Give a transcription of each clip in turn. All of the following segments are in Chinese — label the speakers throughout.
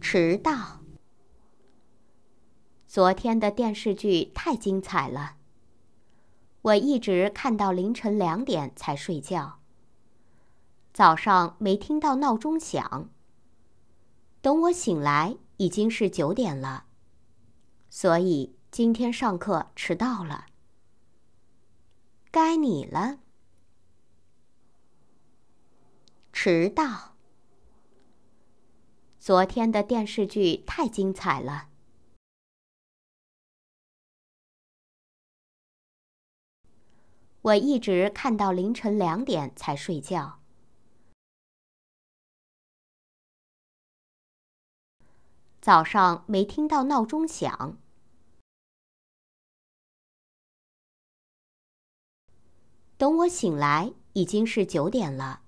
Speaker 1: 迟到。昨天的电视剧太精彩了，我一直看到凌晨两点才睡觉。早上没听到闹钟响，等我醒来已经是九点了，所以今天上课迟到了。该你了。迟到。
Speaker 2: 昨天的电视剧太精彩了，我一直看到凌晨两点才睡觉。早上没听到闹钟响，等我醒来已经是九点了。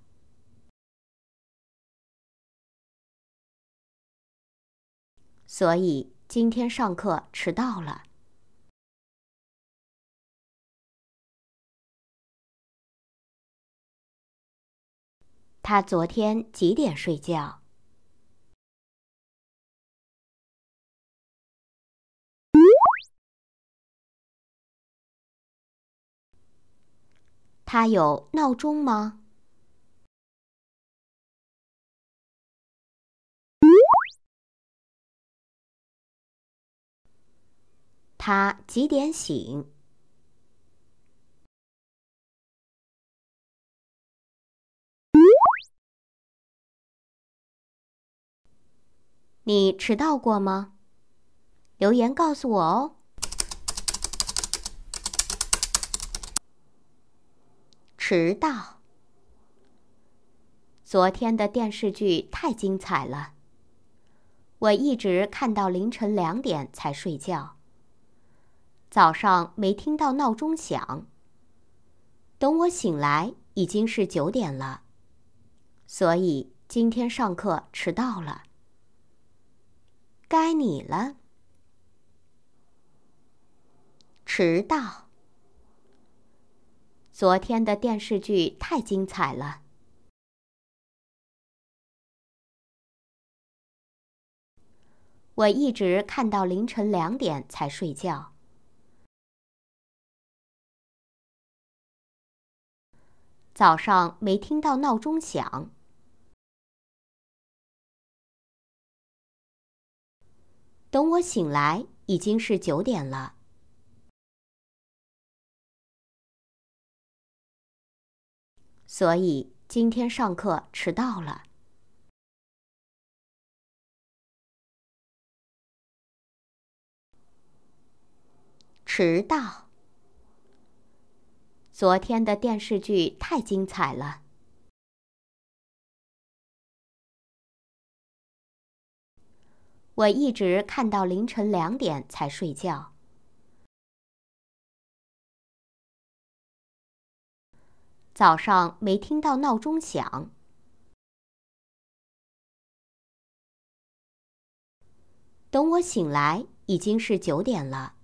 Speaker 2: 所以今天上课迟到了。他昨天几点睡觉？他有闹钟吗？他几点醒？你迟到过吗？留言告
Speaker 1: 诉我哦。迟到。昨天的电视剧太精彩了，我一直看到凌晨两点才睡觉。早上没听到闹钟响。等我醒来已经是九点了，所以今天上课迟到了。该你了。迟到。昨
Speaker 2: 天的电视剧太精彩了，我一直看到凌晨两点才睡觉。早上没听到闹钟响，等我醒来已经是九点了，所以今天上课迟到了。迟到。昨天的电视剧太精彩了，我一直看到凌晨两点才睡觉。早上没听到闹钟响，等我醒来已经是九点了。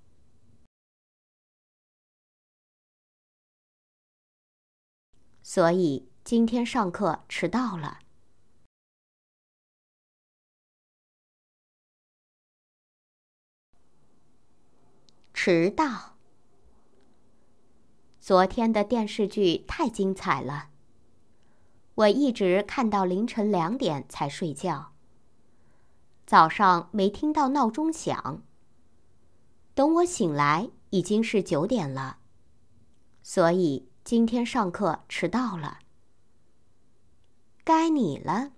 Speaker 2: 所以今天上课迟到了。迟到。昨天的电视
Speaker 1: 剧太精彩了，我一直看到凌晨两点才睡觉。早上没听到闹钟响，等我醒来已经是九点了，所以。今
Speaker 2: 天上课迟到了。该你了。